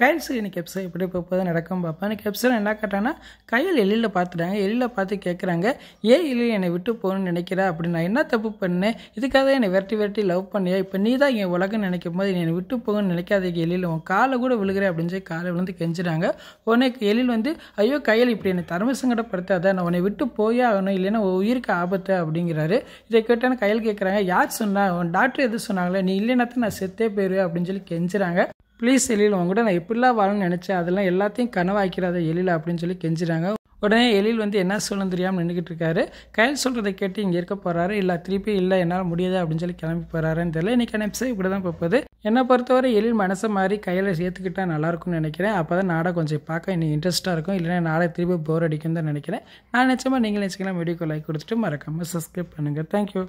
கைல்ஸுக்கு இன்னைக்கு எப்சை எப்படி இப்போ போதும் நடக்கும் பார்ப்பேன் எனக்கு எப்சை என்ன கேட்டாங்கன்னா கையில் எழில பார்த்துட்டாங்க எழில பார்த்து கேட்குறாங்க ஏன் எழில் என்னை விட்டு போகணும்னு நினைக்கிறா அப்படின்னு நான் என்ன தப்பு பண்ணேன் இதுக்காக என்னை விரட்டி விரட்டி லவ் பண்ணியா இப்போ நீ தான் என் உலகம் நினைக்கும் போது என்னை விட்டு போகணும்னு நினைக்காத எழில் உன் காலை கூட விழுகிறேன் அப்படின்னு சொல்லி காலை விழுந்து கெஞ்சுறாங்க உடனே எழில் வந்து ஐயோ கையில் இப்படி என்னை தர்மசங்கடப்படுத்தாத நான் உன்னை விட்டு போயே ஆகணும் இல்லைன்னா உயிருக்கு ஆபத்து அப்படிங்கிறாரு இதை கேட்டான கையில் கேட்குறாங்க யார் சொன்னா உன் டாக்டர் எது சொன்னாங்களே நீ இல்லைன்னா தான் நான் செத்தே போயிருவேன் அப்படின்னு சொல்லி கெஞ்சுறாங்க ப்ளீஸ் எழில் உங்கள்கிட்ட நான் எப்படிலாம் வரணும்னு நினச்சேன் அதெல்லாம் எல்லாத்தையும் கனவாக்கிறாத எழில் அப்படின்னு சொல்லி கெஞ்சிடாங்க உடனே எழில் வந்து என்ன சொல்லணும் தெரியாமல் நின்றுக்கிட்டு இருக்காரு கையில் சொல்கிறத கேட்டு இங்கே இருக்க போகிறாரு இல்லை திருப்பி இல்லை என்னால் முடியாது அப்படின்னு சொல்லி கிளம்பி போகிறாருன்னு தெரியல இன்றைக்கி எபிசோட் இப்படி தான் பார்ப்பது என்னை பொறுத்தவரை எழில் மனசை மாதிரி கையில் சேர்த்துக்கிட்டா நல்லாயிருக்கும்னு நினைக்கிறேன் அப்போ தான் நாடாக கொஞ்சம் பார்க்க இன்னும் இன்ட்ரெஸ்ட்டாக இருக்கும் இல்லைன்னா நாடாக திருப்பி போர் அடிக்கும் தான் நினைக்கிறேன் நான் நிச்சயமாக நீங்கள் நினச்சிக்கலாம் வீடியோக்கு லைக் கொடுத்துட்டு மறக்காமல் சப்ஸ்கிரைப் பண்ணுங்கள் தேங்க்யூ